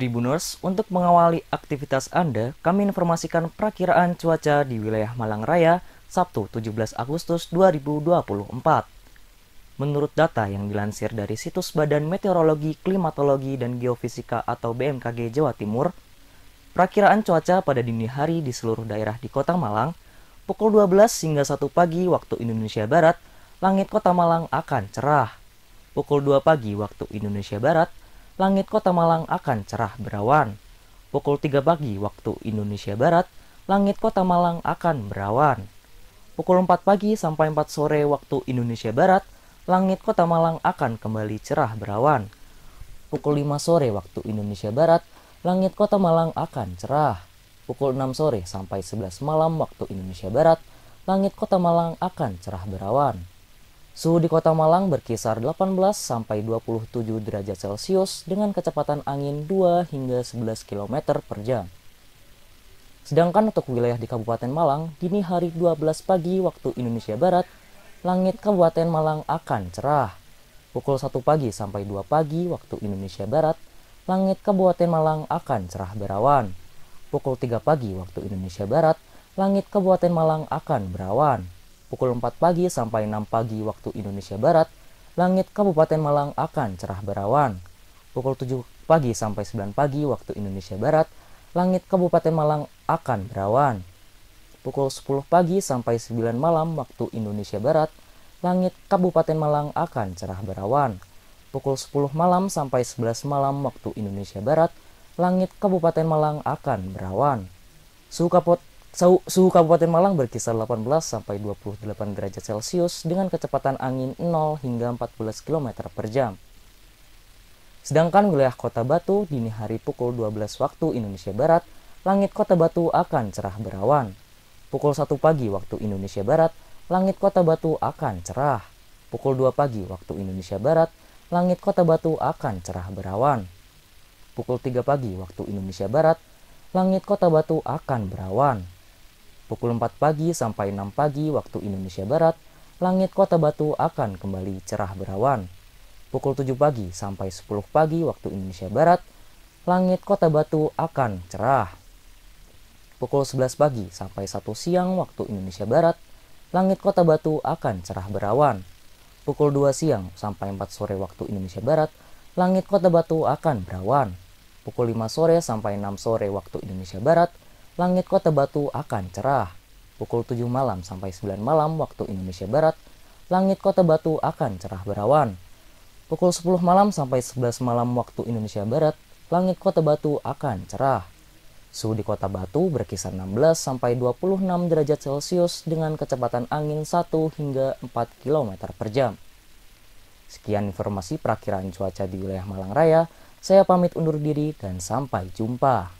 Tribuners, untuk mengawali aktivitas Anda, kami informasikan perakiraan cuaca di wilayah Malang Raya Sabtu 17 Agustus 2024. Menurut data yang dilansir dari situs Badan Meteorologi, Klimatologi, dan Geofisika atau BMKG Jawa Timur, perakiraan cuaca pada dini hari di seluruh daerah di Kota Malang pukul 12 hingga 1 pagi waktu Indonesia Barat, langit Kota Malang akan cerah. Pukul 2 pagi waktu Indonesia Barat, langit kota Malang akan cerah berawan. Pukul 3 pagi waktu Indonesia Barat, langit kota Malang akan berawan. Pukul 4 pagi sampai 4 sore waktu Indonesia Barat, langit kota Malang akan kembali cerah berawan. Pukul 5 sore waktu Indonesia Barat, langit kota Malang akan cerah. Pukul 6 sore sampai 11 malam waktu Indonesia Barat, langit kota Malang akan cerah berawan. Suhu di kota Malang berkisar 18 sampai 27 derajat Celcius dengan kecepatan angin 2 hingga 11 km per jam. Sedangkan untuk wilayah di Kabupaten Malang, dini hari 12 pagi waktu Indonesia Barat, langit Kabupaten Malang akan cerah. Pukul 1 pagi sampai 2 pagi waktu Indonesia Barat, langit Kabupaten Malang akan cerah berawan. Pukul 3 pagi waktu Indonesia Barat, langit Kabupaten Malang akan berawan pukul 4 pagi sampai 6 pagi waktu Indonesia Barat, langit Kabupaten Malang akan cerah berawan. Pukul 7 pagi sampai 9 pagi waktu Indonesia Barat, langit Kabupaten Malang akan berawan. Pukul 10 pagi sampai 9 malam waktu Indonesia Barat, langit Kabupaten Malang akan cerah berawan. Pukul 10 malam sampai 11 malam waktu Indonesia Barat, langit Kabupaten Malang akan berawan. Suhu kapot Suhu Kabupaten Malang berkisar 18 sampai 28 derajat Celcius dengan kecepatan angin 0 hingga 14 km per jam. Sedangkan wilayah kota Batu dini hari pukul 12 waktu Indonesia Barat, langit kota Batu akan cerah berawan. Pukul 1 pagi waktu Indonesia Barat, langit kota Batu akan cerah. Pukul 2 pagi waktu Indonesia Barat, langit kota Batu akan cerah berawan. Pukul 3 pagi waktu Indonesia Barat, langit kota Batu akan berawan. Pukul 4 pagi sampai 6 pagi waktu Indonesia Barat, langit kota Batu akan kembali cerah berawan. Pukul 7 pagi sampai 10 pagi waktu Indonesia Barat, langit kota Batu akan cerah. Pukul 11 pagi sampai 1 siang waktu Indonesia Barat, langit kota Batu akan cerah berawan. Pukul 2 siang sampai 4 sore waktu Indonesia Barat, langit kota Batu akan berawan. Pukul 5 sore sampai 6 sore waktu Indonesia Barat, langit kota Batu akan cerah. Pukul 7 malam sampai 9 malam waktu Indonesia Barat, langit kota Batu akan cerah berawan. Pukul 10 malam sampai 11 malam waktu Indonesia Barat, langit kota Batu akan cerah. Suhu di kota Batu berkisar 16 sampai 26 derajat Celcius dengan kecepatan angin 1 hingga 4 km per jam. Sekian informasi perakhiran cuaca di wilayah Malang Raya. Saya pamit undur diri dan sampai jumpa.